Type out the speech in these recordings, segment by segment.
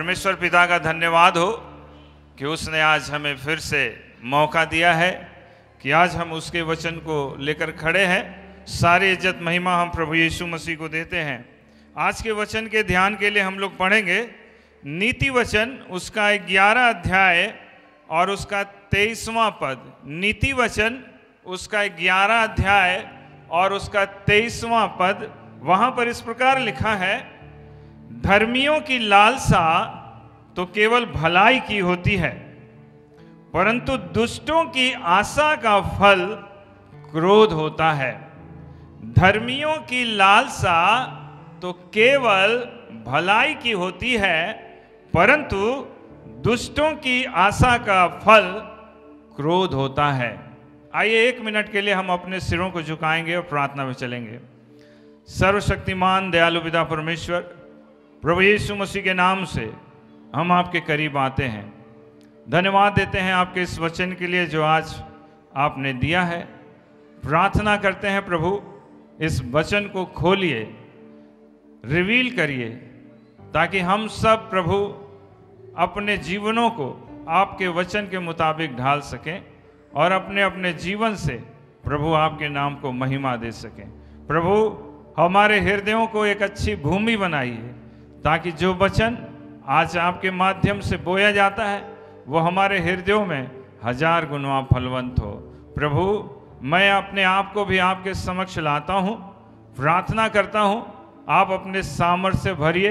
परमेश्वर पिता का धन्यवाद हो कि उसने आज हमें फिर से मौका दिया है कि आज हम उसके वचन को लेकर खड़े हैं सारी इज्जत महिमा हम प्रभु यीशु मसीह को देते हैं आज के वचन के ध्यान के लिए हम लोग पढ़ेंगे नीति वचन उसका ग्यारह अध्याय और उसका तेईसवां पद नीति वचन उसका ग्यारह अध्याय और उसका तेईसवां पद वहाँ पर इस प्रकार लिखा है धर्मियों की लालसा तो केवल भलाई की होती है परंतु दुष्टों की आशा का फल क्रोध होता है धर्मियों की लालसा तो केवल भलाई की होती है परंतु दुष्टों की आशा का फल क्रोध होता है आइए एक मिनट के लिए हम अपने सिरों को झुकाएंगे और प्रार्थना में चलेंगे सर्वशक्तिमान दयालु पिता परमेश्वर प्रभु यीशु मसीह के नाम से हम आपके करीब आते हैं धन्यवाद देते हैं आपके इस वचन के लिए जो आज आपने दिया है प्रार्थना करते हैं प्रभु इस वचन को खोलिए रिवील करिए ताकि हम सब प्रभु अपने जीवनों को आपके वचन के मुताबिक ढाल सकें और अपने अपने जीवन से प्रभु आपके नाम को महिमा दे सकें प्रभु हमारे हृदयों को एक अच्छी भूमि बनाइए ताकि जो वचन आज आपके माध्यम से बोया जाता है वो हमारे हृदयों में हजार गुना फलवंत हो प्रभु मैं अपने आप को भी आपके समक्ष लाता हूँ प्रार्थना करता हूँ आप अपने सामर्थ्य भरिए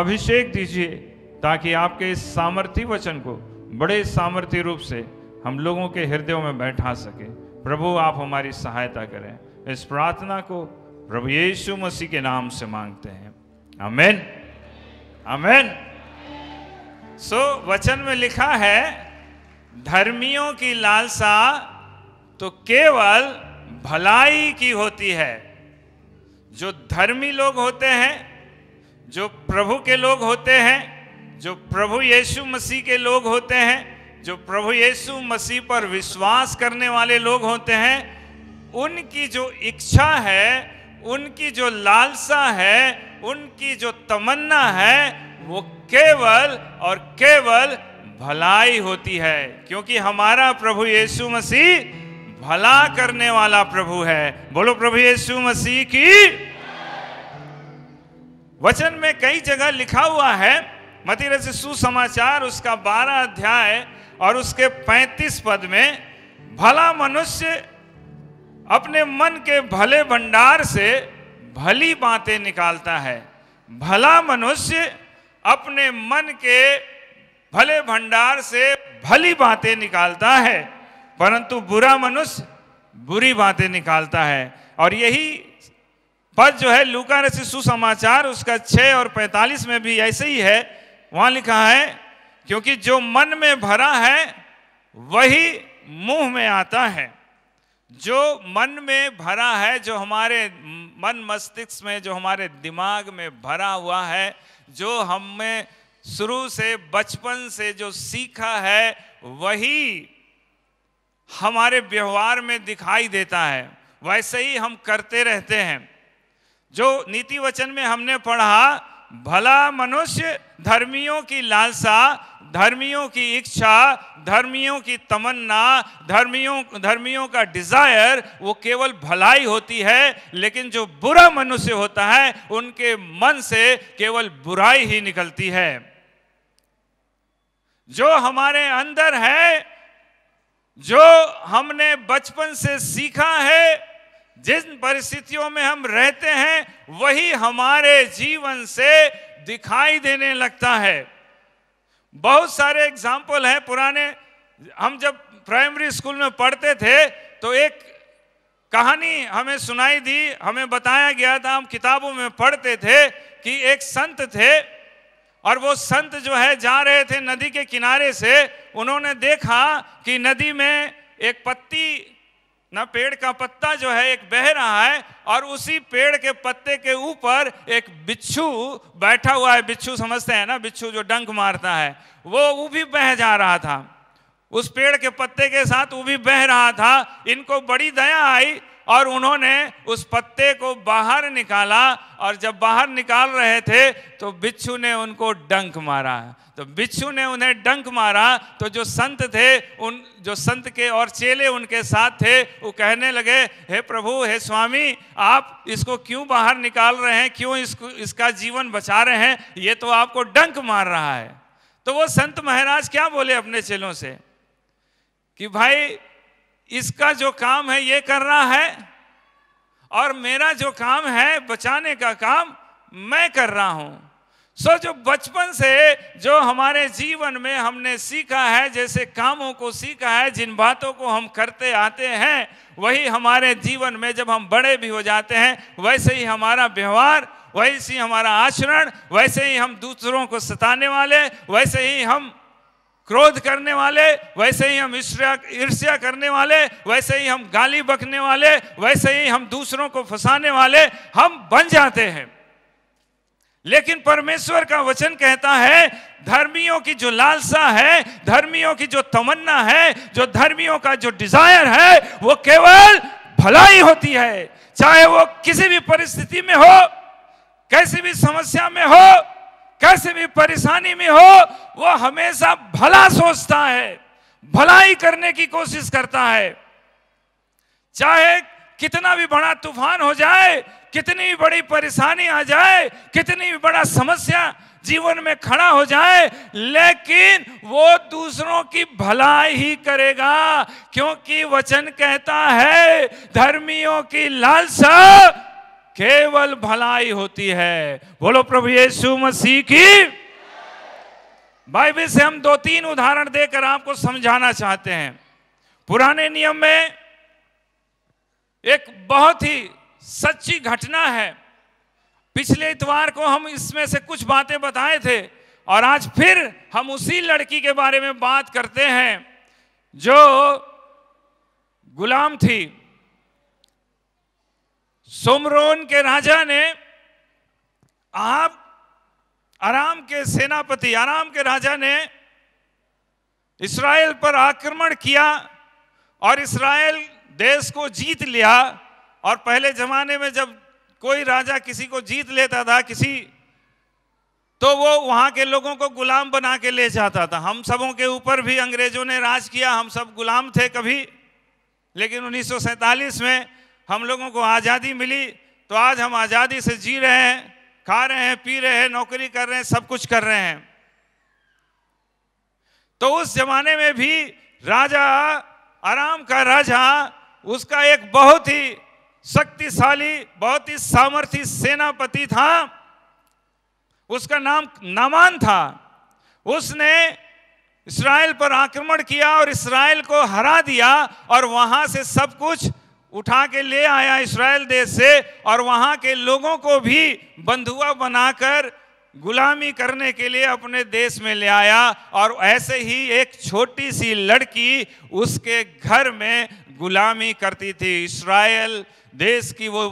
अभिषेक दीजिए ताकि आपके इस सामर्थ्य वचन को बड़े सामर्थ्य रूप से हम लोगों के हृदयों में बैठा सके प्रभु आप हमारी सहायता करें इस प्रार्थना को प्रभु यीशु मसीह के नाम से मांगते हैं अमेन अमेन सो so, वचन में लिखा है धर्मियों की लालसा तो केवल भलाई की होती है जो धर्मी लोग होते हैं जो प्रभु के लोग होते हैं जो प्रभु यीशु मसीह के लोग होते हैं जो प्रभु यीशु मसीह पर विश्वास करने वाले लोग होते हैं उनकी जो इच्छा है उनकी जो लालसा है उनकी जो तमन्ना है वो केवल और केवल भलाई होती है क्योंकि हमारा प्रभु यीशु मसीह भला करने वाला प्रभु है बोलो प्रभु यीशु मसीह की वचन में कई जगह लिखा हुआ है मती रचित सुसमाचार उसका बारह अध्याय और उसके पैंतीस पद में भला मनुष्य अपने मन के भले भंडार से भली बातें निकालता है भला मनुष्य अपने मन के भले भंडार से भली बातें निकालता है परंतु बुरा मनुष्य बुरी बातें निकालता है और यही पद जो है लूका रसी सुसमाचार उसका छः और पैंतालीस में भी ऐसे ही है वहां लिखा है क्योंकि जो मन में भरा है वही मुंह में आता है जो मन में भरा है जो हमारे मन मस्तिष्क में जो हमारे दिमाग में भरा हुआ है जो हम में शुरू से बचपन से जो सीखा है वही हमारे व्यवहार में दिखाई देता है वैसे ही हम करते रहते हैं जो नीति वचन में हमने पढ़ा भला मनुष्य धर्मियों की लालसा धर्मियों की इच्छा धर्मियों की तमन्ना धर्मियों धर्मियों का डिज़ायर वो केवल भलाई होती है लेकिन जो बुरा मनुष्य होता है उनके मन से केवल बुराई ही निकलती है जो हमारे अंदर है जो हमने बचपन से सीखा है जिन परिस्थितियों में हम रहते हैं वही हमारे जीवन से दिखाई देने लगता है बहुत सारे एग्जाम्पल हैं पुराने हम जब प्राइमरी स्कूल में पढ़ते थे तो एक कहानी हमें सुनाई दी हमें बताया गया था हम किताबों में पढ़ते थे कि एक संत थे और वो संत जो है जा रहे थे नदी के किनारे से उन्होंने देखा कि नदी में एक पत्ती ना पेड़ का पत्ता जो है एक बह रहा है और उसी पेड़ के पत्ते के ऊपर एक बिच्छू बैठा हुआ है बिच्छू समझते हैं ना बिच्छू जो डंक मारता है वो वो भी बह जा रहा था उस पेड़ के पत्ते के साथ वो भी बह रहा था इनको बड़ी दया आई और उन्होंने उस पत्ते को बाहर निकाला और जब बाहर निकाल रहे थे तो बिच्छू ने उनको डंक मारा तो बिच्छू ने उन्हें डंक मारा तो जो संत थे उन जो संत के और चेले उनके साथ थे वो कहने लगे हे प्रभु हे स्वामी आप इसको क्यों बाहर निकाल रहे हैं क्यों इसको इसका जीवन बचा रहे हैं ये तो आपको डंक मार रहा है तो वो संत महाराज क्या बोले अपने चेलों से कि भाई इसका जो काम है ये कर रहा है और मेरा जो काम है बचाने का काम मैं कर रहा हूं सो जो बचपन से जो हमारे जीवन में हमने सीखा है जैसे कामों को सीखा है जिन बातों को हम करते आते हैं वही हमारे जीवन में जब हम बड़े भी हो जाते हैं वैसे ही हमारा व्यवहार वैसे ही हमारा आचरण वैसे ही हम दूसरों को सताने वाले वैसे ही हम क्रोध करने वाले वैसे ही हम ईर्ष्या करने वाले वैसे ही हम गाली बकने वाले वैसे ही हम दूसरों को फंसाने वाले हम बन जाते हैं लेकिन परमेश्वर का वचन कहता है धर्मियों की जो लालसा है धर्मियों की जो तमन्ना है जो धर्मियों का जो डिजायर है वो केवल भलाई होती है चाहे वो किसी भी परिस्थिति में हो कैसी भी समस्या में हो कैसे भी परेशानी में हो वो हमेशा भला सोचता है भलाई करने की कोशिश करता है चाहे कितना भी बड़ा तूफान हो जाए कितनी भी बड़ी परेशानी आ जाए कितनी भी बड़ा समस्या जीवन में खड़ा हो जाए लेकिन वो दूसरों की भलाई ही करेगा क्योंकि वचन कहता है धर्मियों की लालसा केवल भलाई होती है बोलो प्रभु यीशु मसीह की बाइबल से हम दो तीन उदाहरण देकर आपको समझाना चाहते हैं पुराने नियम में एक बहुत ही सच्ची घटना है पिछले इतवार को हम इसमें से कुछ बातें बताए थे और आज फिर हम उसी लड़की के बारे में बात करते हैं जो गुलाम थी सोमरोन के राजा ने आप आराम के सेनापति आराम के राजा ने इसराइल पर आक्रमण किया और इसराइल देश को जीत लिया और पहले जमाने में जब कोई राजा किसी को जीत लेता था किसी तो वो वहाँ के लोगों को गुलाम बना के ले जाता था हम सबों के ऊपर भी अंग्रेजों ने राज किया हम सब गुलाम थे कभी लेकिन उन्नीस में हम लोगों को आज़ादी मिली तो आज हम आज़ादी से जी रहे हैं खा रहे हैं पी रहे हैं नौकरी कर रहे हैं सब कुछ कर रहे हैं तो उस जमाने में भी राजा आराम का राजा उसका एक बहुत ही शक्तिशाली बहुत ही सामर्थ्य सेनापति था उसका नाम नमान था उसने इसराइल पर आक्रमण किया और इसराइल को हरा दिया और वहां से सब कुछ उठा के ले आया इसराइल देश से और वहाँ के लोगों को भी बंधुआ बनाकर गुलामी करने के लिए अपने देश में ले आया और ऐसे ही एक छोटी सी लड़की उसके घर में गुलामी करती थी इसराइल देश की वो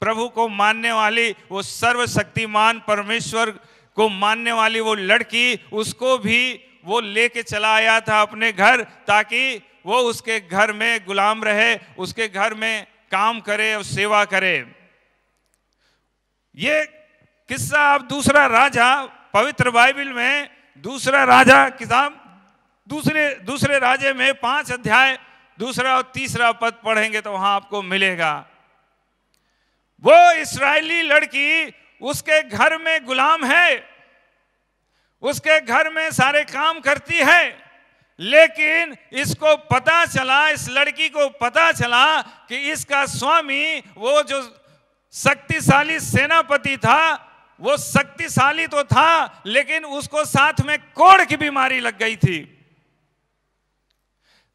प्रभु को मानने वाली वो सर्वशक्तिमान परमेश्वर को मानने वाली वो लड़की उसको भी वो लेके चला आया था अपने घर ताकि वो उसके घर में गुलाम रहे उसके घर में काम करे और सेवा करे ये किस्सा आप दूसरा राजा पवित्र बाइबल में दूसरा राजा किताब दूसरे दूसरे राजे में पांच अध्याय दूसरा और तीसरा पद पढ़ेंगे तो वहां आपको मिलेगा वो इसराइली लड़की उसके घर में गुलाम है उसके घर में सारे काम करती है लेकिन इसको पता चला इस लड़की को पता चला कि इसका स्वामी वो जो शक्तिशाली सेनापति था वो शक्तिशाली तो था लेकिन उसको साथ में कोड़ की बीमारी लग गई थी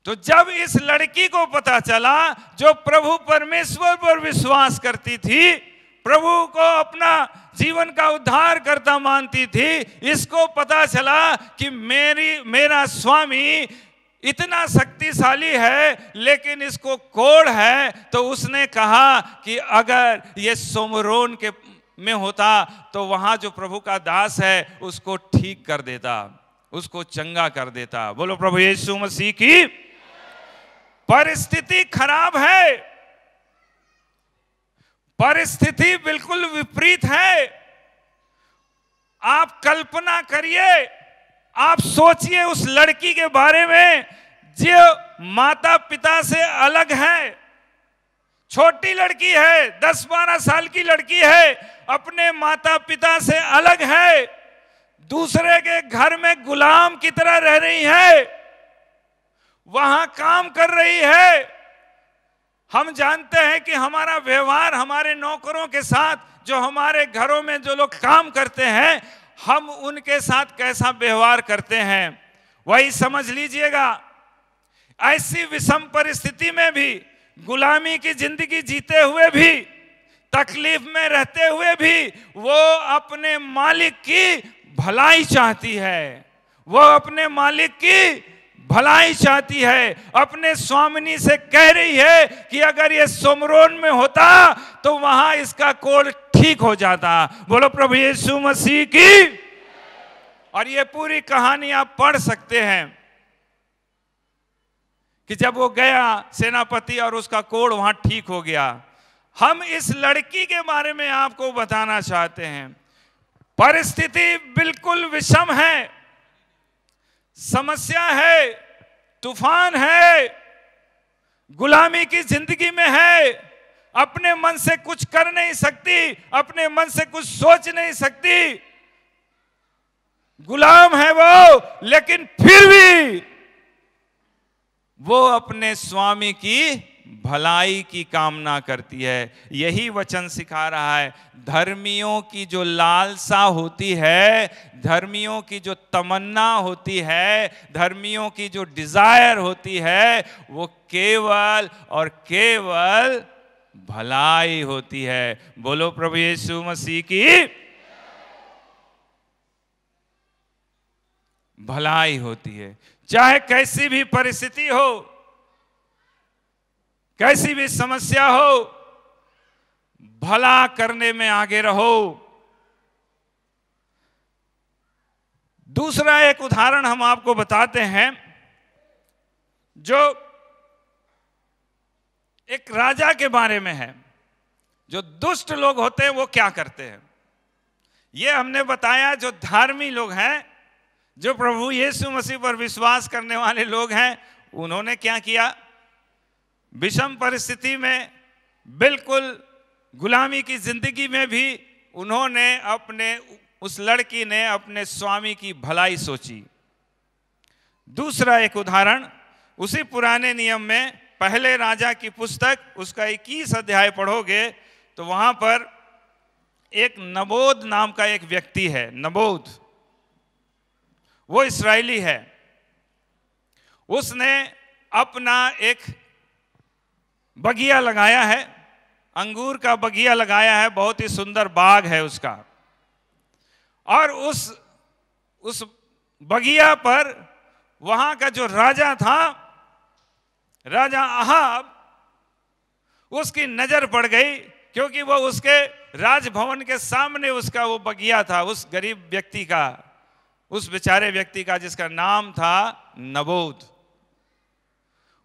तो जब इस लड़की को पता चला जो प्रभु परमेश्वर पर विश्वास करती थी प्रभु को अपना जीवन का उद्धार करता मानती थी इसको पता चला कि मेरी मेरा स्वामी इतना शक्तिशाली है लेकिन इसको कोड़ है तो उसने कहा कि अगर ये सोमरोन के में होता तो वहां जो प्रभु का दास है उसको ठीक कर देता उसको चंगा कर देता बोलो प्रभु यीशु मसीह की परिस्थिति खराब है परिस्थिति बिल्कुल विपरीत है आप कल्पना करिए आप सोचिए उस लड़की के बारे में जो माता पिता से अलग है छोटी लड़की है दस बारह साल की लड़की है अपने माता पिता से अलग है दूसरे के घर में गुलाम की तरह रह रही है वहां काम कर रही है हम जानते हैं कि हमारा व्यवहार हमारे नौकरों के साथ जो हमारे घरों में जो लोग काम करते हैं हम उनके साथ कैसा व्यवहार करते हैं वही समझ लीजिएगा ऐसी विषम परिस्थिति में भी गुलामी की जिंदगी जीते हुए भी तकलीफ में रहते हुए भी वो अपने मालिक की भलाई चाहती है वो अपने मालिक की भलाई चाहती है अपने स्वामिनी से कह रही है कि अगर ये सोमरोन में होता तो वहां इसका कोल ठीक हो जाता बोलो प्रभु यीशु मसीह की और ये पूरी कहानी आप पढ़ सकते हैं कि जब वो गया सेनापति और उसका कोड वहां ठीक हो गया हम इस लड़की के बारे में आपको बताना चाहते हैं परिस्थिति बिल्कुल विषम है समस्या है तूफान है गुलामी की जिंदगी में है अपने मन से कुछ कर नहीं सकती अपने मन से कुछ सोच नहीं सकती गुलाम है वो लेकिन फिर भी वो अपने स्वामी की भलाई की कामना करती है यही वचन सिखा रहा है धर्मियों की जो लालसा होती है धर्मियों की जो तमन्ना होती है धर्मियों की जो डिज़ायर होती है वो केवल और केवल भलाई होती है बोलो प्रभु यीशु मसीह की भलाई होती है चाहे कैसी भी परिस्थिति हो कैसी भी समस्या हो भला करने में आगे रहो दूसरा एक उदाहरण हम आपको बताते हैं जो एक राजा के बारे में है जो दुष्ट लोग होते हैं वो क्या करते हैं ये हमने बताया जो धार्मी लोग हैं जो प्रभु यीशु मसीह पर विश्वास करने वाले लोग हैं उन्होंने क्या किया विषम परिस्थिति में बिल्कुल गुलामी की जिंदगी में भी उन्होंने अपने उस लड़की ने अपने स्वामी की भलाई सोची दूसरा एक उदाहरण उसी पुराने नियम में पहले राजा की पुस्तक उसका इक्कीस अध्याय पढ़ोगे तो वहां पर एक नबोध नाम का एक व्यक्ति है नबोध वो इसराइली है उसने अपना एक बगिया लगाया है अंगूर का बगिया लगाया है बहुत ही सुंदर बाग है उसका और उस उस बगिया पर वहां का जो राजा था राजा अहाब उसकी नजर पड़ गई क्योंकि वह उसके राजभवन के सामने उसका वो बगिया था उस गरीब व्यक्ति का उस बेचारे व्यक्ति का जिसका नाम था नबोध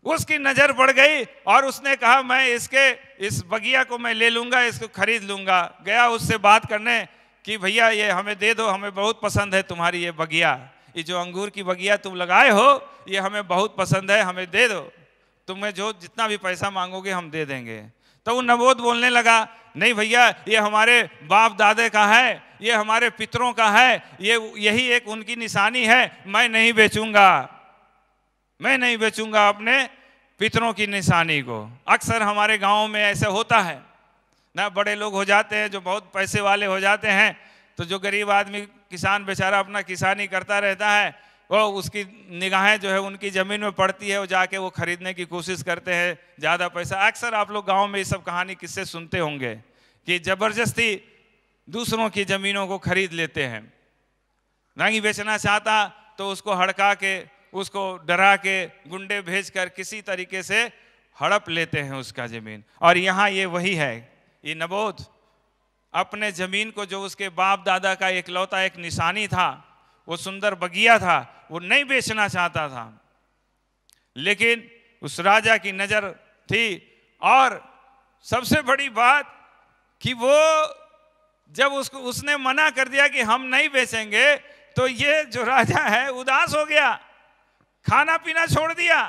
उसकी नज़र पड़ गई और उसने कहा मैं इसके इस बगिया को मैं ले लूंगा इसको खरीद लूंगा गया उससे बात करने कि भैया ये हमें दे दो हमें बहुत पसंद है तुम्हारी ये बगिया ये जो अंगूर की बगिया तुम लगाए हो ये हमें बहुत पसंद है हमें दे दो तुम्हें जो जितना भी पैसा मांगोगे हम दे देंगे तो वो नवोद बोलने लगा नहीं भैया ये हमारे बाप दादे का है ये हमारे पितरों का है ये यही एक उनकी निशानी है मैं नहीं बेचूंगा मैं नहीं बेचूंगा अपने पितरों की निशानी को अक्सर हमारे गाँव में ऐसे होता है ना बड़े लोग हो जाते हैं जो बहुत पैसे वाले हो जाते हैं तो जो गरीब आदमी किसान बेचारा अपना किसानी करता रहता है वो उसकी निगाहें जो है उनकी ज़मीन में पड़ती है वो जाके वो खरीदने की कोशिश करते हैं ज़्यादा पैसा अक्सर आप लोग गांव में ये सब कहानी किससे सुनते होंगे कि ज़बरदस्ती दूसरों की ज़मीनों को खरीद लेते हैं नहीं बेचना चाहता तो उसको हड़का के उसको डरा के गुंडे भेज कर किसी तरीके से हड़प लेते हैं उसका ज़मीन और यहाँ ये वही है ये नबोध अपने ज़मीन को जो उसके बाप दादा का एक लौता एक निशानी था वो सुंदर बगिया था वो नहीं बेचना चाहता था लेकिन उस राजा की नज़र थी और सबसे बड़ी बात कि वो जब उसको उसने मना कर दिया कि हम नहीं बेचेंगे तो ये जो राजा है उदास हो गया खाना पीना छोड़ दिया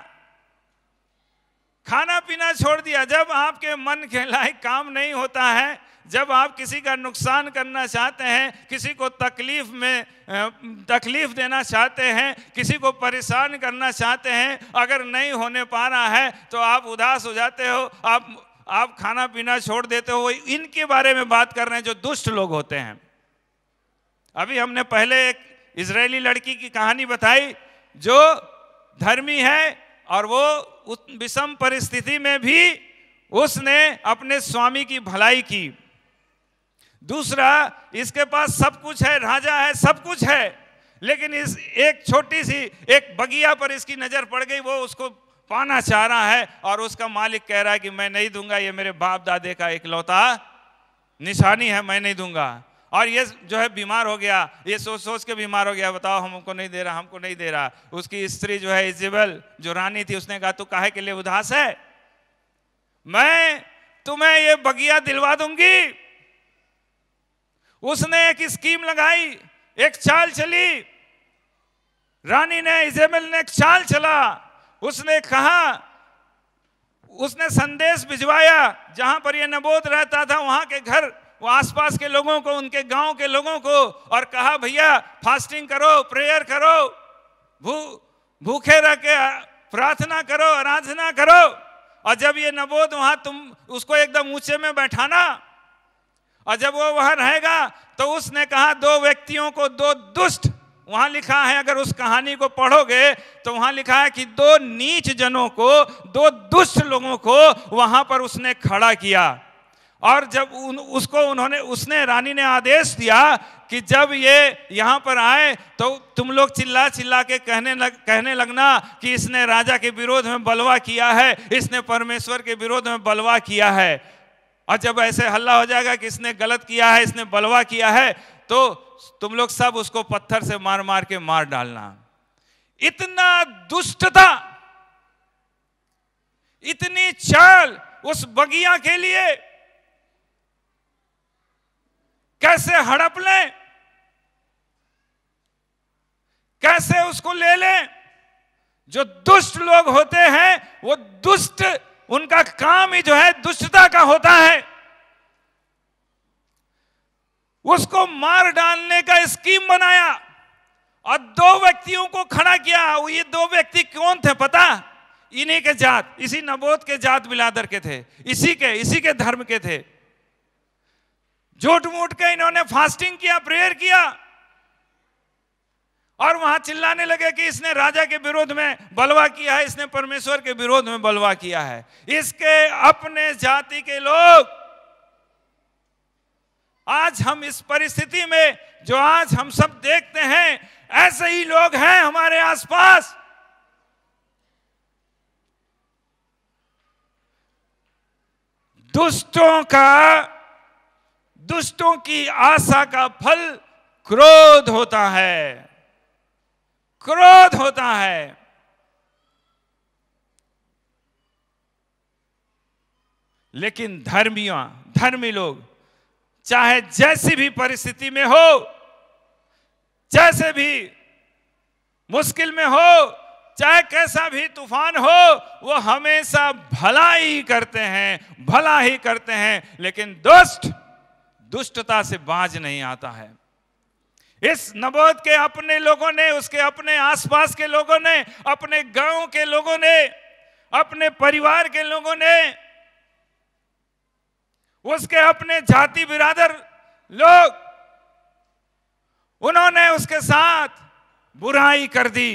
खाना पीना छोड़ दिया जब आपके मन के लायक काम नहीं होता है जब आप किसी का नुकसान करना चाहते हैं किसी को तकलीफ में तकलीफ देना चाहते हैं किसी को परेशान करना चाहते हैं अगर नहीं होने पा रहा है तो आप उदास हो जाते हो आप आप खाना पीना छोड़ देते हो इनके बारे में बात कर रहे हैं जो दुष्ट लोग होते हैं अभी हमने पहले एक इसराइली लड़की की कहानी बताई जो धर्मी है और वो उस विषम परिस्थिति में भी उसने अपने स्वामी की भलाई की दूसरा इसके पास सब कुछ है राजा है सब कुछ है लेकिन इस एक छोटी सी एक बगिया पर इसकी नज़र पड़ गई वो उसको पाना चाह रहा है और उसका मालिक कह रहा है कि मैं नहीं दूंगा ये मेरे बाप दादे का इकलौता निशानी है मैं नहीं दूंगा और ये जो है बीमार हो गया ये सोच सोच के बीमार हो गया बताओ हमको नहीं दे रहा हमको नहीं दे रहा उसकी स्त्री जो है इजिबल जो रानी थी उसने कहा तू काहे के लिए उदास है मैं तुम्हें ये बगिया दिलवा दूंगी उसने एक स्कीम लगाई एक चाल चली रानी ने इजेबल ने एक चाल चला उसने कहा उसने संदेश भिजवाया जहां पर यह नबोध रहता था वहां के घर वो आसपास के लोगों को उनके गांव के लोगों को और कहा भैया फास्टिंग करो प्रेयर करो भू भूखे रह के प्रार्थना करो आराधना करो और जब ये नबोध वहां तुम उसको एकदम ऊंचे में बैठाना और जब वो वहां रहेगा तो उसने कहा दो व्यक्तियों को दो दुष्ट वहां लिखा है अगर उस कहानी को पढ़ोगे तो वहां लिखा है कि दो नीच जनों को दो दुष्ट लोगों को वहां पर उसने खड़ा किया और जब उन, उसको उन्होंने उसने रानी ने आदेश दिया कि जब ये यहाँ पर आए तो तुम लोग चिल्ला चिल्ला के कहने लग कहने लगना कि इसने राजा के विरोध में बलवा किया है इसने परमेश्वर के विरोध में बलवा किया है और जब ऐसे हल्ला हो जाएगा कि इसने गलत किया है इसने बलवा किया है तो तुम लोग सब उसको पत्थर से मार मार के मार डालना इतना दुष्टता इतनी चाल उस बगिया के लिए कैसे हड़प लें कैसे उसको ले लें जो दुष्ट लोग होते हैं वो दुष्ट उनका काम ही जो है दुष्टता का होता है उसको मार डालने का स्कीम बनाया और दो व्यक्तियों को खड़ा किया ये दो व्यक्ति कौन थे पता इन्हीं के जात इसी नबोध के जात बिलादर के थे इसी के इसी के धर्म के थे झूठ मूठ के इन्होंने फास्टिंग किया प्रेयर किया और वहां चिल्लाने लगे कि इसने राजा के विरोध में बलवा किया है इसने परमेश्वर के विरोध में बलवा किया है इसके अपने जाति के लोग आज हम इस परिस्थिति में जो आज हम सब देखते हैं ऐसे ही लोग हैं हमारे आसपास दुष्टों का दुष्टों की आशा का फल क्रोध होता है क्रोध होता है लेकिन धर्मियों धर्मी लोग चाहे जैसी भी परिस्थिति में हो जैसे भी मुश्किल में हो चाहे कैसा भी तूफान हो वो हमेशा भला ही करते हैं भला ही करते हैं लेकिन दोस्त दुष्टता से बाज नहीं आता है इस नबोध के अपने लोगों ने उसके अपने आसपास के लोगों ने अपने गांव के लोगों ने अपने परिवार के लोगों ने उसके अपने जाति बिरादर लोग उन्होंने उसके साथ बुराई कर दी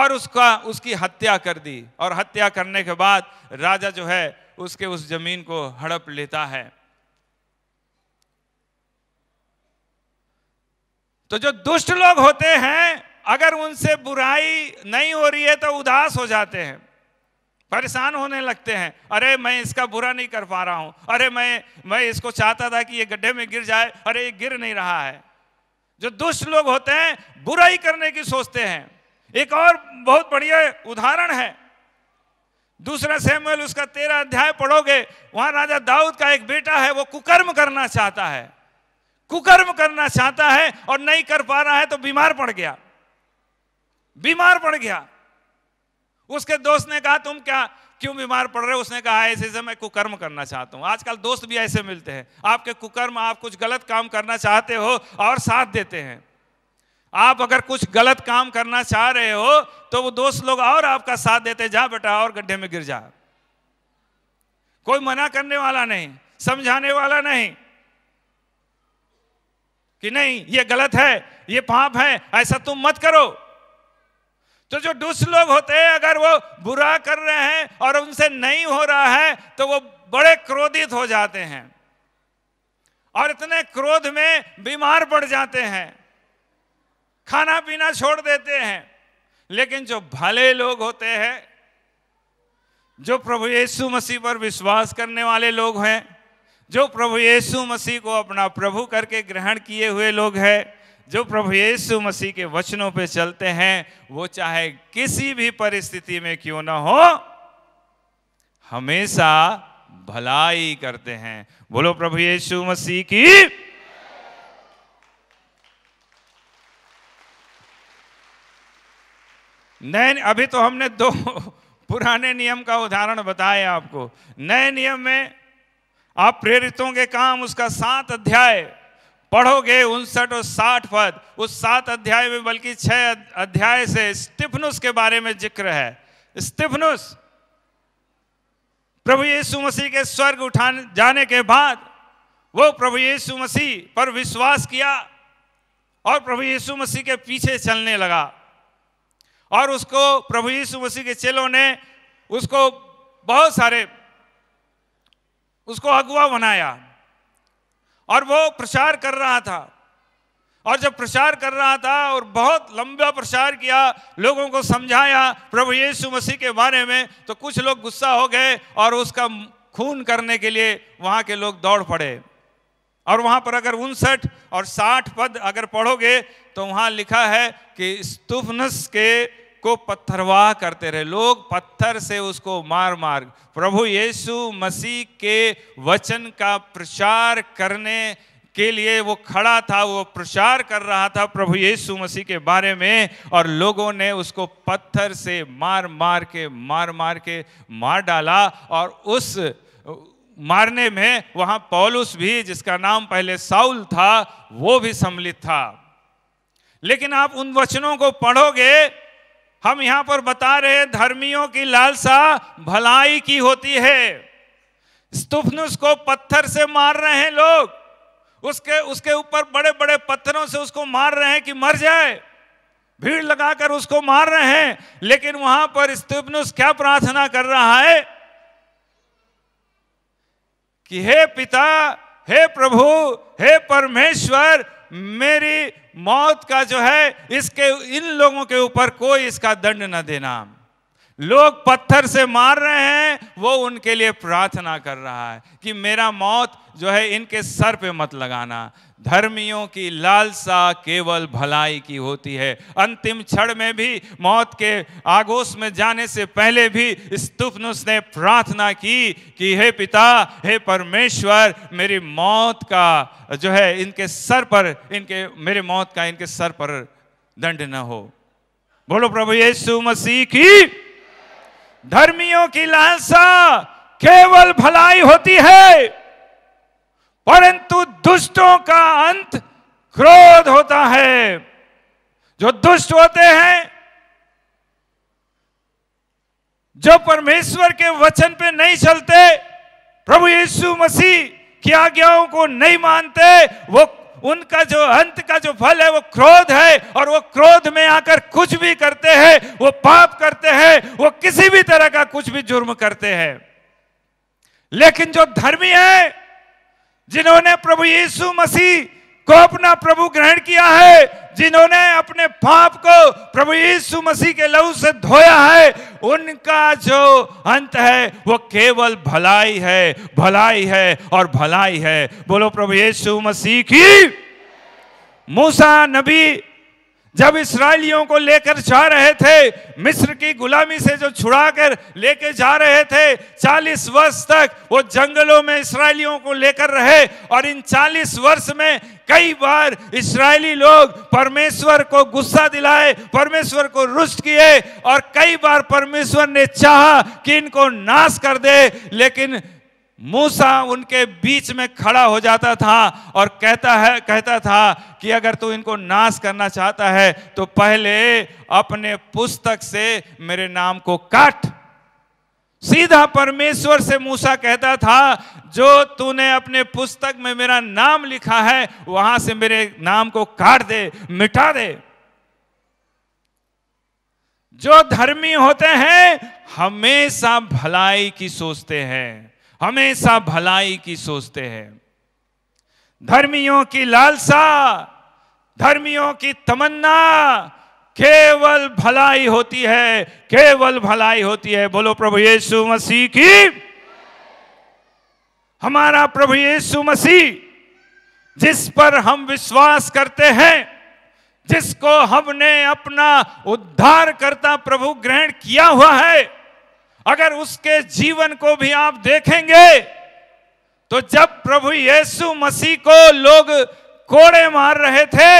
और उसका उसकी हत्या कर दी और हत्या करने के बाद राजा जो है उसके उस जमीन को हड़प लेता है तो जो दुष्ट लोग होते हैं अगर उनसे बुराई नहीं हो रही है तो उदास हो जाते हैं परेशान होने लगते हैं अरे मैं इसका बुरा नहीं कर पा रहा हूं अरे मैं मैं इसको चाहता था कि ये गड्ढे में गिर जाए अरे ये गिर नहीं रहा है जो दुष्ट लोग होते हैं बुराई करने की सोचते हैं एक और बहुत बढ़िया उदाहरण है दूसरा सैमुअल उसका तेरा अध्याय पढ़ोगे वहां राजा दाऊद का एक बेटा है वो कुकर्म करना चाहता है कुकर्म करना चाहता है और नहीं कर पा रहा है तो बीमार पड़ गया बीमार पड़ गया उसके दोस्त ने कहा तुम क्या क्यों बीमार पड़ रहे हो उसने कहा हाँ, ऐसे से मैं कुकर्म करना चाहता हूं आजकल दोस्त भी ऐसे मिलते हैं आपके कुकर्म आप कुछ गलत काम करना चाहते हो और साथ देते हैं आप अगर कुछ गलत काम करना चाह रहे हो तो वो दोस्त लोग और आपका साथ देते जा बेटा और गड्ढे में गिर जा कोई मना करने वाला नहीं समझाने वाला नहीं कि नहीं ये गलत है ये पाप है ऐसा तुम मत करो तो जो दुष्ट लोग होते हैं अगर वो बुरा कर रहे हैं और उनसे नहीं हो रहा है तो वो बड़े क्रोधित हो जाते हैं और इतने क्रोध में बीमार पड़ जाते हैं खाना पीना छोड़ देते हैं लेकिन जो भले लोग होते हैं जो प्रभु यीशु मसीह पर विश्वास करने वाले लोग हैं जो प्रभु येसु मसीह को अपना प्रभु करके ग्रहण किए हुए लोग हैं जो प्रभु येसु मसीह के वचनों पे चलते हैं वो चाहे किसी भी परिस्थिति में क्यों ना हो हमेशा भलाई करते हैं बोलो प्रभु येसु मसीह की नए अभी तो हमने दो पुराने नियम का उदाहरण बताया आपको नए नियम में आप प्रेरितों के काम उसका सात अध्याय पढ़ोगे उनसठ और साठ पद उस सात अध्याय में बल्कि छह अध्याय से स्टिफनुस के बारे में जिक्र है स्टिफनुस प्रभु यीशु मसीह के स्वर्ग उठाने जाने के बाद वो प्रभु यीशु मसीह पर विश्वास किया और प्रभु यीशु मसीह के पीछे चलने लगा और उसको प्रभु यीशु मसीह के चेलों ने उसको बहुत सारे उसको अगुआ बनाया और वो प्रचार कर रहा था और जब प्रचार कर रहा था और बहुत लंबा प्रचार किया लोगों को समझाया प्रभु यीशु मसीह के बारे में तो कुछ लोग गुस्सा हो गए और उसका खून करने के लिए वहां के लोग दौड़ पड़े और वहां पर अगर उनसठ और साठ पद अगर पढ़ोगे तो वहाँ लिखा है कि स्तूफनस के को पत्थरवाह करते रहे लोग पत्थर से उसको मार मार प्रभु यीशु मसीह के वचन का प्रचार करने के लिए वो खड़ा था वो प्रचार कर रहा था प्रभु यीशु मसीह के बारे में और लोगों ने उसको पत्थर से मार मार के मार मार के मार डाला और उस मारने में वहाँ पौलुस भी जिसका नाम पहले साउल था वो भी सम्मिलित था लेकिन आप उन वचनों को पढ़ोगे हम यहां पर बता रहे धर्मियों की लालसा भलाई की होती है स्तुफनुस को पत्थर से मार रहे हैं लोग उसके उसके ऊपर बड़े बड़े पत्थरों से उसको मार रहे हैं कि मर जाए भीड़ लगाकर उसको मार रहे हैं लेकिन वहां पर स्तुफनुस क्या प्रार्थना कर रहा है कि हे पिता हे प्रभु हे परमेश्वर मेरी मौत का जो है इसके इन लोगों के ऊपर कोई इसका दंड न देना लोग पत्थर से मार रहे हैं वो उनके लिए प्रार्थना कर रहा है कि मेरा मौत जो है इनके सर पे मत लगाना धर्मियों की लालसा केवल भलाई की होती है अंतिम क्षण में भी मौत के आगोश में जाने से पहले भी स्तुफनुस ने प्रार्थना की कि हे पिता हे परमेश्वर मेरी मौत का जो है इनके सर पर इनके मेरे मौत का इनके सर पर दंड न हो बोलो प्रभु यीशु मसीह की धर्मियों की लालसा केवल भलाई होती है परंतु दुष्टों का अंत क्रोध होता है जो दुष्ट होते हैं जो परमेश्वर के वचन पे नहीं चलते प्रभु यीशु मसीह की आज्ञाओं को नहीं मानते वो उनका जो अंत का जो फल है वो क्रोध है और वो क्रोध में आकर कुछ भी करते हैं वो पाप करते हैं वो किसी भी तरह का कुछ भी जुर्म करते हैं लेकिन जो धर्मी है जिन्होंने प्रभु यीशु मसीह को अपना प्रभु ग्रहण किया है जिन्होंने अपने पाप को प्रभु यीशु मसीह के लहू से धोया है उनका जो अंत है वो केवल भलाई है भलाई है और भलाई है बोलो प्रभु यीशु मसीह की मूसा नबी जब इसराइलियों को लेकर जा रहे थे मिस्र की गुलामी से जो छुड़ाकर लेके जा रहे थे 40 वर्ष तक वो जंगलों में इसराइलियों को लेकर रहे और इन 40 वर्ष में कई बार इसराइली लोग परमेश्वर को गुस्सा दिलाए परमेश्वर को रुष्ट किए और कई बार परमेश्वर ने चाहा कि इनको नाश कर दे लेकिन मूसा उनके बीच में खड़ा हो जाता था और कहता है कहता था कि अगर तू इनको नाश करना चाहता है तो पहले अपने पुस्तक से मेरे नाम को काट सीधा परमेश्वर से मूसा कहता था जो तूने अपने पुस्तक में मेरा नाम लिखा है वहां से मेरे नाम को काट दे मिटा दे जो धर्मी होते हैं हमेशा भलाई की सोचते हैं हमेशा भलाई की सोचते हैं धर्मियों की लालसा धर्मियों की तमन्ना केवल भलाई होती है केवल भलाई होती है बोलो प्रभु यीशु मसीह की हमारा प्रभु यीशु मसीह जिस पर हम विश्वास करते हैं जिसको हमने अपना उद्धार करता प्रभु ग्रहण किया हुआ है अगर उसके जीवन को भी आप देखेंगे तो जब प्रभु यीशु मसीह को लोग कोड़े मार रहे थे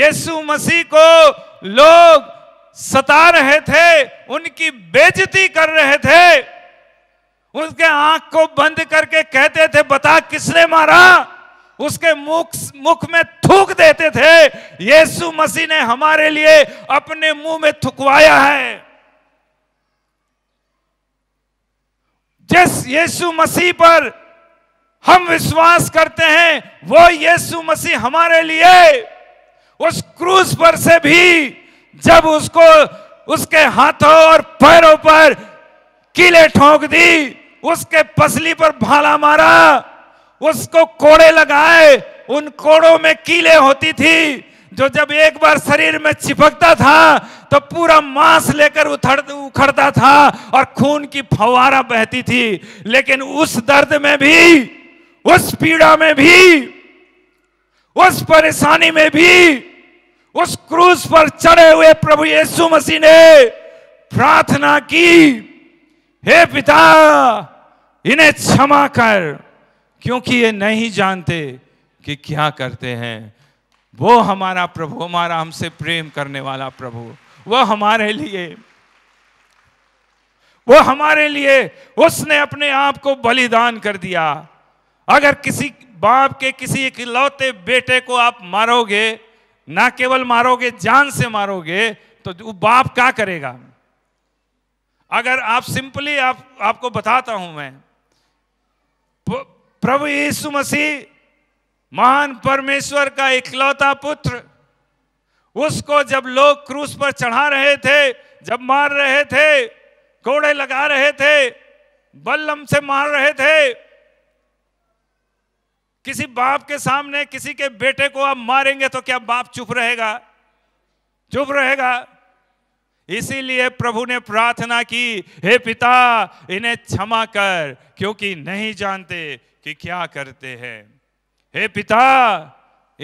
यीशु मसीह को लोग सता रहे थे उनकी बेजती कर रहे थे उसके आंख को बंद करके कहते थे बता किसने मारा उसके मुख मुख में थूक देते थे यीशु मसीह ने हमारे लिए अपने मुंह में थुकवाया है जिस यीशु मसीह पर हम विश्वास करते हैं वो यीशु मसीह हमारे लिए उस क्रूस पर से भी जब उसको उसके हाथों और पैरों पर कीले ठोंक दी उसके पसली पर भाला मारा उसको कोड़े लगाए उन कोड़ों में कीले होती थी जो जब एक बार शरीर में चिपकता था तो पूरा मांस लेकर उखड़ता था और खून की फवारा बहती थी लेकिन उस दर्द में भी उस पीड़ा में भी उस परेशानी में भी उस क्रूज पर चढ़े हुए प्रभु यीशु मसीह ने प्रार्थना की हे पिता इन्हें क्षमा कर क्योंकि ये नहीं जानते कि क्या करते हैं वो हमारा प्रभु हमारा हमसे प्रेम करने वाला प्रभु वो हमारे लिए वो हमारे लिए उसने अपने आप को बलिदान कर दिया अगर किसी बाप के किसी इकलौते बेटे को आप मारोगे ना केवल मारोगे जान से मारोगे तो वो बाप क्या करेगा अगर आप सिंपली आप आपको बताता हूं मैं प्रभु यीशु मसीह महान परमेश्वर का इकलौता पुत्र उसको जब लोग क्रूस पर चढ़ा रहे थे जब मार रहे थे कोड़े लगा रहे थे बल्लम से मार रहे थे किसी बाप के सामने किसी के बेटे को आप मारेंगे तो क्या बाप चुप रहेगा चुप रहेगा इसीलिए प्रभु ने प्रार्थना की हे पिता इन्हें क्षमा कर क्योंकि नहीं जानते कि क्या करते हैं हे पिता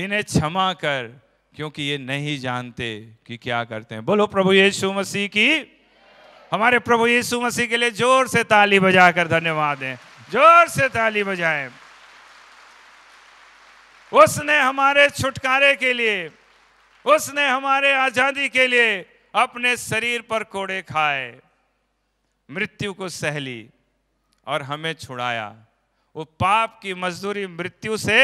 इन्हें क्षमा कर क्योंकि ये नहीं जानते कि क्या करते हैं बोलो प्रभु यीशु मसीह की हमारे प्रभु यीशु मसीह के लिए जोर से ताली बजाकर धन्यवाद दें जोर से ताली बजाएं उसने हमारे छुटकारे के लिए उसने हमारे आजादी के लिए अपने शरीर पर कोड़े खाए मृत्यु को सहली और हमें छुड़ाया वो पाप की मजदूरी मृत्यु से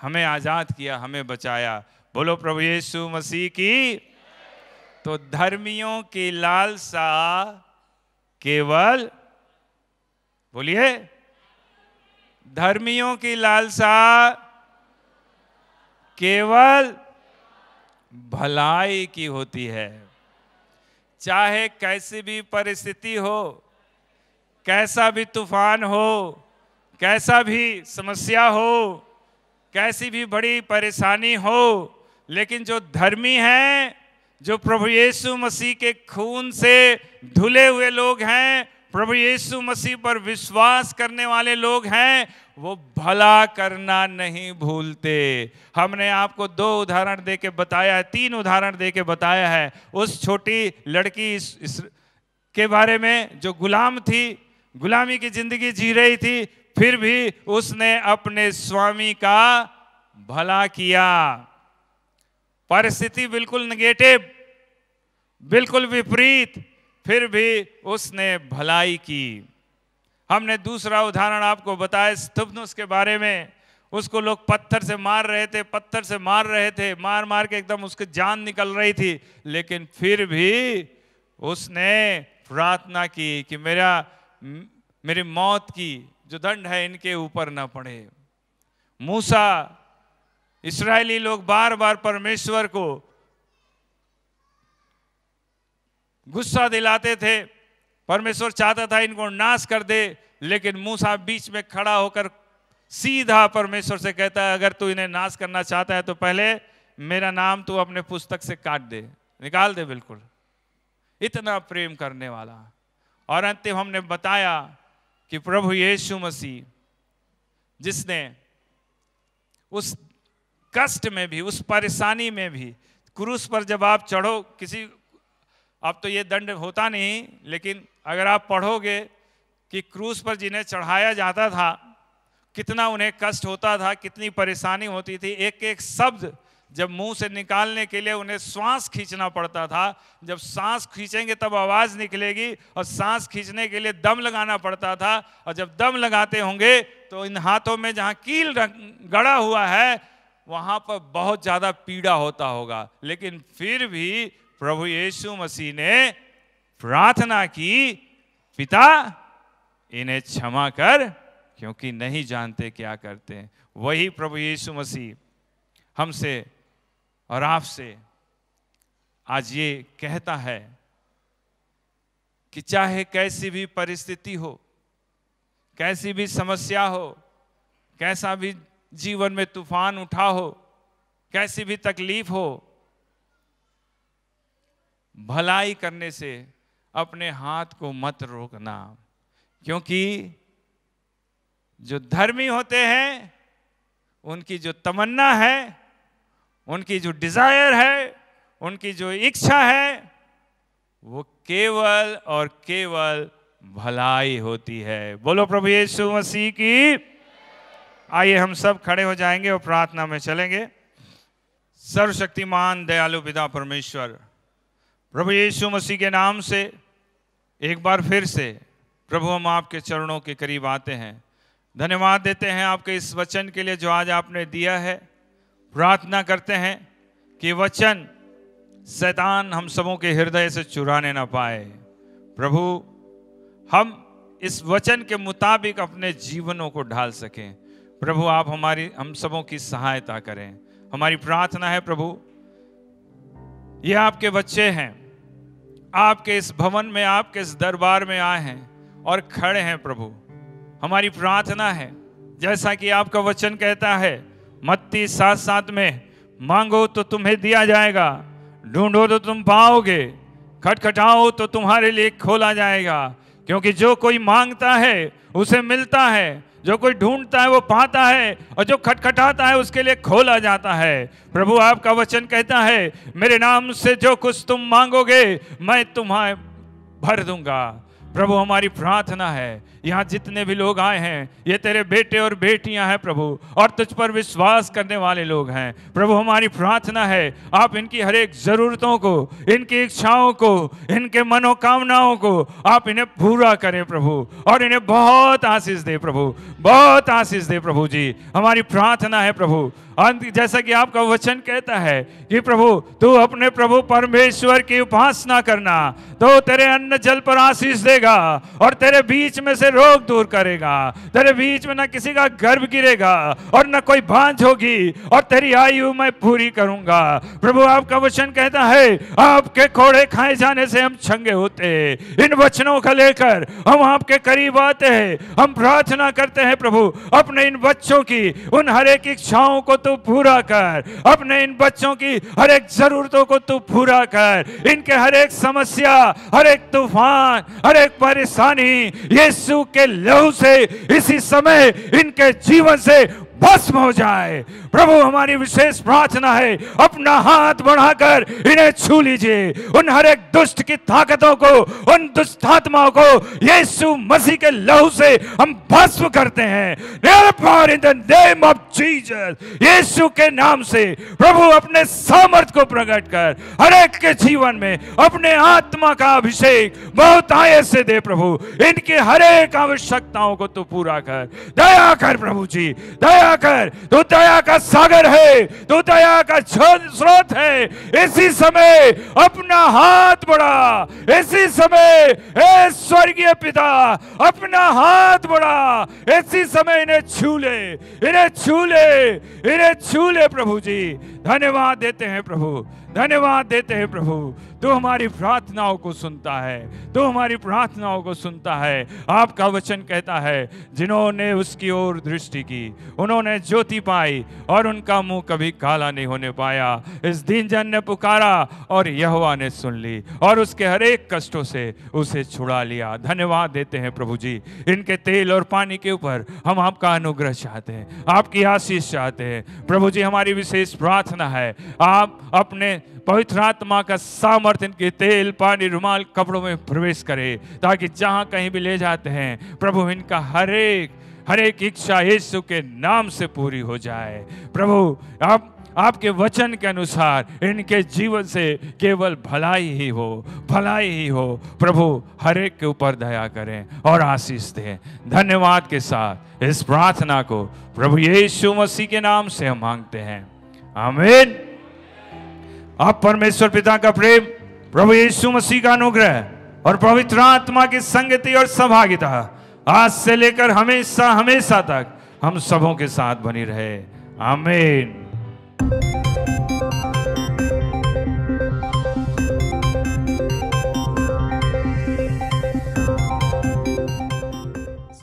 हमें आजाद किया हमें बचाया बोलो प्रभु यीशु मसीह की तो धर्मियों की लालसा केवल बोलिए धर्मियों की लालसा केवल भलाई की होती है चाहे कैसी भी परिस्थिति हो कैसा भी तूफान हो कैसा भी समस्या हो कैसी भी बड़ी परेशानी हो लेकिन जो धर्मी हैं जो प्रभु यीशु मसीह के खून से धुले हुए लोग हैं प्रभु यीशु मसीह पर विश्वास करने वाले लोग हैं वो भला करना नहीं भूलते हमने आपको दो उदाहरण दे के बताया है तीन उदाहरण दे के बताया है उस छोटी लड़की इस, इस के बारे में जो गुलाम थी गुलामी की जिंदगी जी रही थी फिर भी उसने अपने स्वामी का भला किया परिस्थिति बिल्कुल नेगेटिव बिल्कुल विपरीत फिर भी उसने भलाई की हमने दूसरा उदाहरण आपको बताया स्तुबनुस के बारे में उसको लोग पत्थर से मार रहे थे पत्थर से मार रहे थे मार मार के एकदम उसकी जान निकल रही थी लेकिन फिर भी उसने प्रार्थना की कि मेरा मेरी मौत की जो दंड है इनके ऊपर ना पड़े मूसा इसराइली लोग बार बार परमेश्वर को गुस्सा दिलाते थे परमेश्वर चाहता था इनको नाश कर दे लेकिन मूसा बीच में खड़ा होकर सीधा परमेश्वर से कहता है अगर तू इन्हें नाश करना चाहता है तो पहले मेरा नाम तू अपने पुस्तक से काट दे निकाल दे बिल्कुल इतना प्रेम करने वाला और अंतिम हमने बताया कि प्रभु यीशु मसीह जिसने उस कष्ट में भी उस परेशानी में भी क्रूस पर जब आप चढ़ो किसी अब तो ये दंड होता नहीं लेकिन अगर आप पढ़ोगे कि क्रूस पर जिन्हें चढ़ाया जाता था कितना उन्हें कष्ट होता था कितनी परेशानी होती थी एक एक शब्द जब मुंह से निकालने के लिए उन्हें सांस खींचना पड़ता था जब सांस खींचेंगे तब आवाज़ निकलेगी और सांस खींचने के लिए दम लगाना पड़ता था और जब दम लगाते होंगे तो इन हाथों में जहाँ कील गड़ा हुआ है वहां पर बहुत ज़्यादा पीड़ा होता होगा लेकिन फिर भी प्रभु यीशु मसीह ने प्रार्थना की पिता इन्हें क्षमा कर क्योंकि नहीं जानते क्या करते हैं वही प्रभु यीशु मसीह हमसे और आपसे आज ये कहता है कि चाहे कैसी भी परिस्थिति हो कैसी भी समस्या हो कैसा भी जीवन में तूफान उठा हो कैसी भी तकलीफ हो भलाई करने से अपने हाथ को मत रोकना क्योंकि जो धर्मी होते हैं उनकी जो तमन्ना है उनकी जो डिज़ायर है उनकी जो इच्छा है वो केवल और केवल भलाई होती है बोलो प्रभु यीशु मसीह की आइए हम सब खड़े हो जाएंगे और प्रार्थना में चलेंगे सर्वशक्तिमान दयालु पिता परमेश्वर प्रभु यीशु मसीह के नाम से एक बार फिर से प्रभु हम आपके चरणों के करीब आते हैं धन्यवाद देते हैं आपके इस वचन के लिए जो आज आपने दिया है प्रार्थना करते हैं कि वचन शैतान हम सबों के हृदय से चुराने ना पाए प्रभु हम इस वचन के मुताबिक अपने जीवनों को ढाल सकें प्रभु आप हमारी हम सबों की सहायता करें हमारी प्रार्थना है प्रभु ये आपके बच्चे हैं आपके इस भवन में आपके इस दरबार में आए हैं और खड़े हैं प्रभु हमारी प्रार्थना है जैसा कि आपका वचन कहता है मत्ती साथ साथ में मांगो तो तुम्हें दिया जाएगा ढूंढो तो तुम पाओगे खटखटाओ तो तुम्हारे लिए खोला जाएगा क्योंकि जो कोई मांगता है उसे मिलता है जो कोई ढूंढता है वो पाता है और जो खटखटाता है उसके लिए खोला जाता है प्रभु आपका वचन कहता है मेरे नाम से जो कुछ तुम मांगोगे मैं तुम्हें भर दूंगा प्रभु हमारी प्रार्थना है यहाँ जितने भी लोग आए हैं ये तेरे बेटे और बेटियां हैं प्रभु और तुझ पर विश्वास करने वाले लोग हैं प्रभु हमारी प्रार्थना है आप इनकी हर एक ज़रूरतों को इनकी इच्छाओं को इनके मनोकामनाओं को आप इन्हें पूरा करें प्रभु और इन्हें बहुत आशीष दे प्रभु बहुत आशीष दे प्रभु जी हमारी प्रार्थना है प्रभु अंत जैसा कि आपका वचन कहता है कि प्रभु तू अपने प्रभु परमेश्वर की उपासना करना तो तेरे अन्न जल पर आशीष देगा और तेरे बीच में से रोग दूर करेगा तेरे बीच में ना किसी का गर्भ गिरेगा और ना कोई भांज होगी और तेरी आयु मैं पूरी करूंगा प्रभु आपका वचन कहता है आपके कोड़े खाए जाने से हम छंगे होते इन वचनों का लेकर हम आपके करीब आते हैं हम प्रार्थना करते हैं प्रभु अपने इन बच्चों की उन हर एक इच्छाओं को तू पूरा कर अपने इन बच्चों की हर एक जरूरतों को तू पूरा कर इनके हर एक समस्या हर एक तूफान हर एक परेशानी यीशु के लहू से इसी समय इनके जीवन से भस्म हो जाए प्रभु हमारी विशेष प्रार्थना है अपना हाथ बढ़ाकर इन्हें छू लीजिए उन हर एक दुष्ट की ताकतों को उन आत्माओं को यीशु मसीह के लहू से हम भस्म करते हैं in the name of Jesus यीशु के नाम से प्रभु अपने सामर्थ को प्रकट कर हर एक के जीवन में अपने आत्मा का अभिषेक बहुत आय से दे प्रभु इनकी हर एक आवश्यकताओं को तू पूरा कर दया कर प्रभु जी दया दया कर तू दया का सागर है तू दया का स्रोत है इसी समय अपना हाथ बढ़ा इसी समय हे स्वर्गीय पिता अपना हाथ बढ़ा इसी समय इन्हें छू ले इन्हें छू ले इन्हें छू ले प्रभु जी धन्यवाद देते हैं प्रभु धन्यवाद देते हैं प्रभु तू हमारी प्रार्थनाओं को सुनता है तू हमारी प्रार्थनाओं को सुनता है आपका वचन कहता है जिन्होंने उसकी ओर दृष्टि की उन्होंने ज्योति पाई और उनका मुंह कभी काला नहीं होने पाया इस दिन जन ने पुकारा और यहवा ने सुन ली और उसके हरेक कष्टों से उसे छुड़ा लिया धन्यवाद देते हैं प्रभु जी इनके तेल और पानी के ऊपर हम आपका अनुग्रह चाहते हैं आपकी आशीष चाहते हैं प्रभु जी हमारी विशेष प्रार्थना है आप अपने पवित्र आत्मा का सामर्थ्य इनके तेल पानी रुमाल कपड़ों में प्रवेश करे ताकि जहां कहीं भी ले जाते हैं प्रभु इनका हरेक हरेक इच्छा यीशु के नाम से पूरी हो जाए प्रभु आप आपके वचन के अनुसार इनके जीवन से केवल भलाई ही हो भलाई ही हो प्रभु हर एक के ऊपर दया करें और आशीष दें धन्यवाद के साथ इस प्रार्थना को प्रभु यीशु मसीह के नाम से हम मांगते हैं आमीन आप परमेश्वर पिता का प्रेम प्रभु यीशु मसीह का अनुग्रह और पवित्र आत्मा की संगति और सहभागिता आज से लेकर हमेशा हमेशा तक हम सबों के साथ बनी रहे आमीन